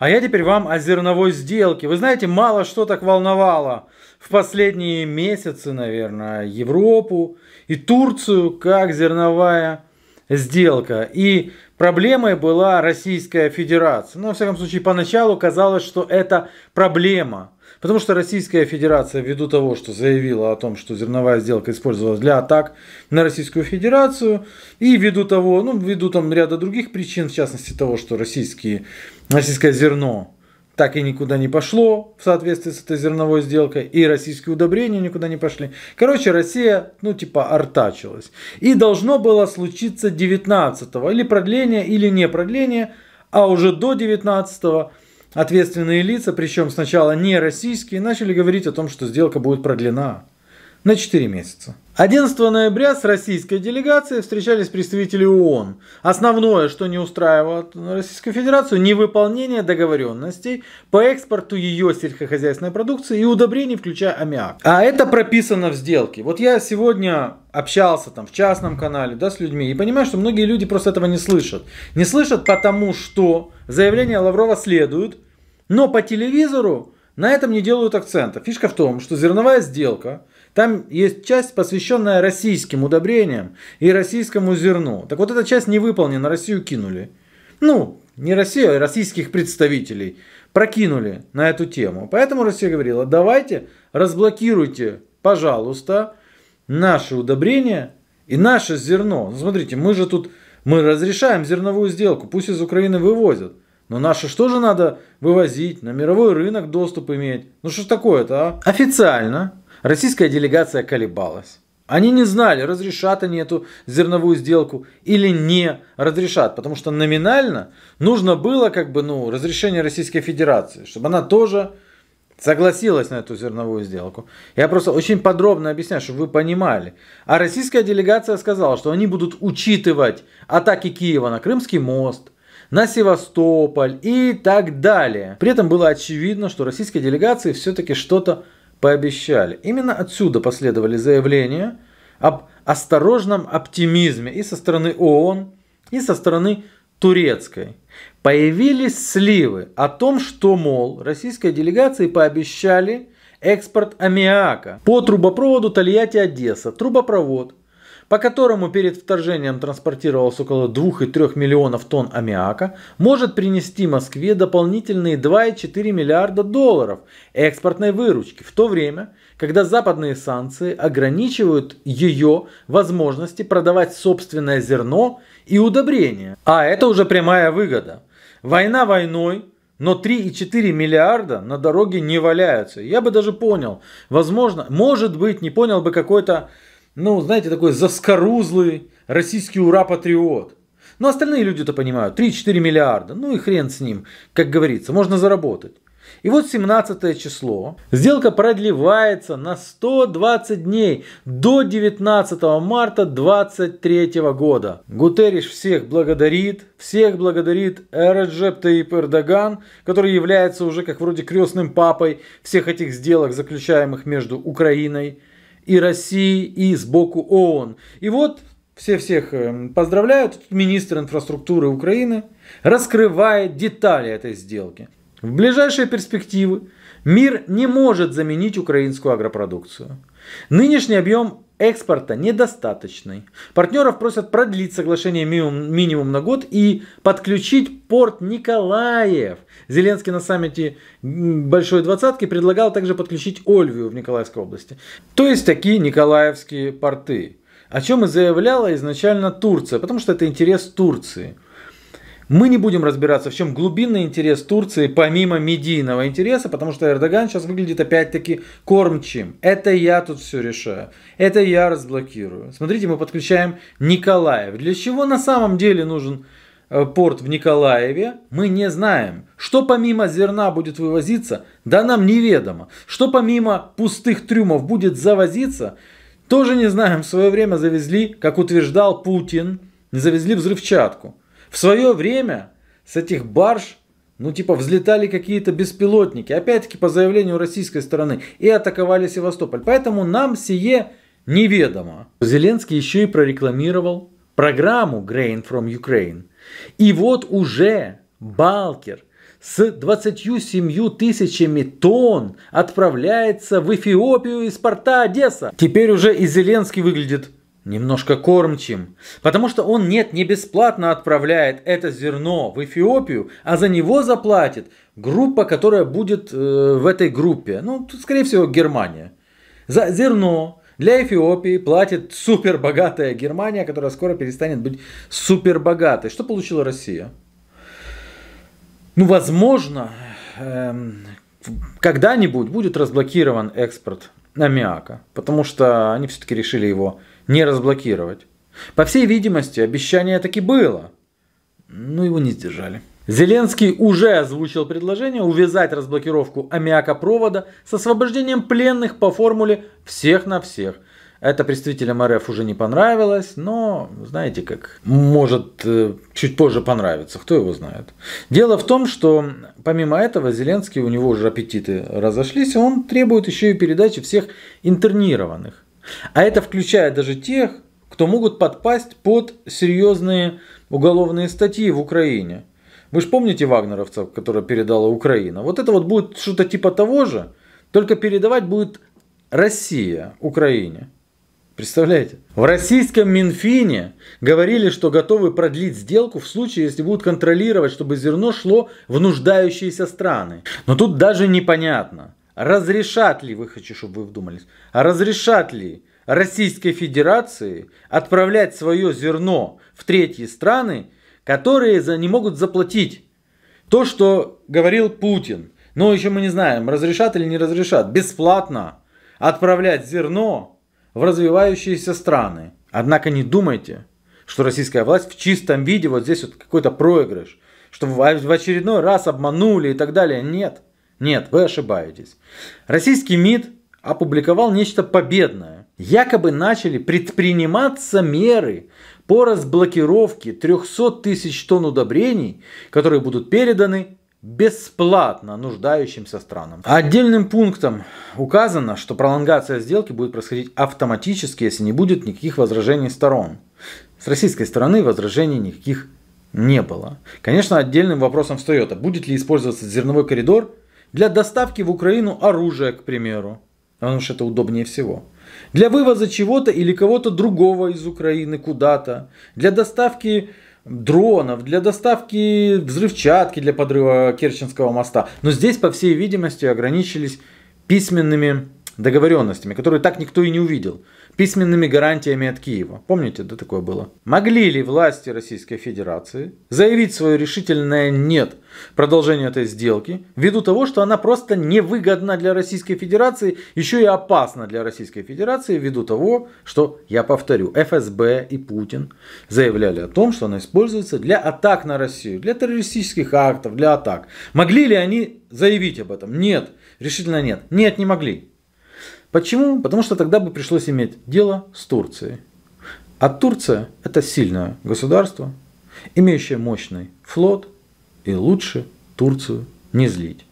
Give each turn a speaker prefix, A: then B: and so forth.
A: А я теперь вам о зерновой сделке. Вы знаете, мало что так волновало в последние месяцы, наверное, Европу и Турцию, как зерновая сделка. И Проблемой была Российская Федерация. Ну, во всяком случае, поначалу казалось, что это проблема. Потому что Российская Федерация, ввиду того, что заявила о том, что зерновая сделка использовалась для атак на Российскую Федерацию, и ввиду того, ну, ввиду там ряда других причин, в частности того, что российские, российское зерно так и никуда не пошло в соответствии с этой зерновой сделкой, и российские удобрения никуда не пошли. Короче, Россия, ну, типа, артачилась. И должно было случиться 19-го, или продление, или не продление, а уже до 19-го ответственные лица, причем сначала не российские, начали говорить о том, что сделка будет продлена на 4 месяца. 11 ноября с российской делегацией встречались представители ООН. Основное, что не устраивало Российскую Федерацию, невыполнение договоренностей по экспорту ее сельскохозяйственной продукции и удобрений, включая аммиак. А это прописано в сделке. Вот я сегодня общался там в частном канале, да, с людьми, и понимаю, что многие люди просто этого не слышат. Не слышат потому, что заявления Лаврова следуют, но по телевизору на этом не делают акцента. Фишка в том, что зерновая сделка – там есть часть, посвященная российским удобрениям и российскому зерну. Так вот эта часть не выполнена, Россию кинули. Ну, не Россию, а российских представителей прокинули на эту тему. Поэтому Россия говорила, давайте разблокируйте, пожалуйста, наши удобрения и наше зерно. Ну, смотрите, мы же тут, мы разрешаем зерновую сделку, пусть из Украины вывозят. Но наше что же надо вывозить, на мировой рынок доступ иметь? Ну что ж такое-то, а? Официально Российская делегация колебалась. Они не знали, разрешат они эту зерновую сделку или не разрешат, потому что номинально нужно было как бы ну, разрешение Российской Федерации, чтобы она тоже согласилась на эту зерновую сделку. Я просто очень подробно объясняю, чтобы вы понимали. А российская делегация сказала, что они будут учитывать атаки Киева на Крымский мост, на Севастополь и так далее. При этом было очевидно, что российской делегации все-таки что-то пообещали. Именно отсюда последовали заявления об осторожном оптимизме и со стороны ООН, и со стороны турецкой. Появились сливы о том, что, мол, российской делегации пообещали экспорт аммиака по трубопроводу Тольятти-Одесса. Трубопровод по которому перед вторжением транспортировалось около 2,3 миллионов тонн аммиака, может принести Москве дополнительные 2,4 миллиарда долларов экспортной выручки, в то время, когда западные санкции ограничивают ее возможности продавать собственное зерно и удобрения. А это уже прямая выгода. Война войной, но 3,4 миллиарда на дороге не валяются. Я бы даже понял, возможно, может быть, не понял бы какой-то ну, знаете, такой заскорузлый российский ура-патриот. Но остальные люди то понимают. 3-4 миллиарда. Ну и хрен с ним, как говорится. Можно заработать. И вот 17 число. Сделка продлевается на 120 дней до 19 марта 2023 года. Гутериш всех благодарит. Всех благодарит Эраджеп Таип Эрдоган, который является уже как вроде крестным папой всех этих сделок, заключаемых между Украиной и России, и сбоку ООН. И вот все всех э, поздравляют, Тут министр инфраструктуры Украины раскрывает детали этой сделки. В ближайшие перспективы мир не может заменить украинскую агропродукцию. Нынешний объем экспорта недостаточной. Партнеров просят продлить соглашение минимум, минимум на год и подключить порт Николаев. Зеленский на саммите Большой Двадцатки предлагал также подключить Ольвию в Николаевской области. То есть такие николаевские порты. О чем и заявляла изначально Турция, потому что это интерес Турции – мы не будем разбираться, в чем глубинный интерес Турции помимо медийного интереса, потому что Эрдоган сейчас выглядит опять-таки кормчим. Это я тут все решаю. Это я разблокирую. Смотрите, мы подключаем Николаев. Для чего на самом деле нужен э, порт в Николаеве, мы не знаем. Что помимо зерна будет вывозиться, да нам неведомо. Что помимо пустых трюмов будет завозиться, тоже не знаем. В свое время завезли, как утверждал Путин, не завезли взрывчатку. В свое время с этих барж ну, типа, взлетали какие-то беспилотники, опять-таки по заявлению российской стороны, и атаковали Севастополь. Поэтому нам сие неведомо. Зеленский еще и прорекламировал программу Grain from Ukraine. И вот уже Балкер с 27 тысячами тонн отправляется в Эфиопию из порта Одесса. Теперь уже и Зеленский выглядит Немножко кормчим. Потому что он, нет, не бесплатно отправляет это зерно в Эфиопию, а за него заплатит группа, которая будет э, в этой группе. Ну, тут, скорее всего, Германия. За зерно для Эфиопии платит супербогатая Германия, которая скоро перестанет быть супербогатой. Что получила Россия? Ну, возможно, эм, когда-нибудь будет разблокирован экспорт аммиака, потому что они все-таки решили его не разблокировать. По всей видимости, обещание таки было, но его не сдержали. Зеленский уже озвучил предложение увязать разблокировку аммиака аммиакопровода с освобождением пленных по формуле «всех на всех». Это представителям РФ уже не понравилось, но знаете как, может э, чуть позже понравится, кто его знает. Дело в том, что помимо этого Зеленский, у него уже аппетиты разошлись, он требует еще и передачи всех интернированных. А это включает даже тех, кто могут подпасть под серьезные уголовные статьи в Украине. Вы же помните вагнеровцев, которые передала Украина? Вот это вот будет что-то типа того же, только передавать будет Россия Украине. Представляете? В российском Минфине говорили, что готовы продлить сделку в случае, если будут контролировать, чтобы зерно шло в нуждающиеся страны. Но тут даже непонятно, разрешат ли, вы хочу, чтобы вы вдумались, разрешат ли Российской Федерации отправлять свое зерно в третьи страны, которые за, не могут заплатить то, что говорил Путин. Но еще мы не знаем, разрешат или не разрешат бесплатно отправлять зерно в развивающиеся страны. Однако не думайте, что российская власть в чистом виде, вот здесь вот какой-то проигрыш, что в очередной раз обманули и так далее. Нет. Нет, вы ошибаетесь. Российский МИД опубликовал нечто победное. Якобы начали предприниматься меры по разблокировке 300 тысяч тонн удобрений, которые будут переданы бесплатно нуждающимся странам. Отдельным пунктом указано, что пролонгация сделки будет происходить автоматически, если не будет никаких возражений сторон. С российской стороны возражений никаких не было. Конечно, отдельным вопросом встает, а будет ли использоваться зерновой коридор для доставки в Украину оружия, к примеру. Потому что это удобнее всего. Для вывоза чего-то или кого-то другого из Украины куда-то. Для доставки дронов, для доставки взрывчатки для подрыва Керченского моста. Но здесь, по всей видимости, ограничились письменными договоренностями, которые так никто и не увидел письменными гарантиями от Киева. Помните, да, такое было? Могли ли власти Российской Федерации заявить свое решительное «нет» продолжению этой сделки, ввиду того, что она просто невыгодна для Российской Федерации, еще и опасна для Российской Федерации, ввиду того, что, я повторю, ФСБ и Путин заявляли о том, что она используется для атак на Россию, для террористических актов, для атак. Могли ли они заявить об этом? Нет, решительно нет. Нет, не могли. Почему? Потому что тогда бы пришлось иметь дело с Турцией. А Турция – это сильное государство, имеющее мощный флот, и лучше Турцию не злить.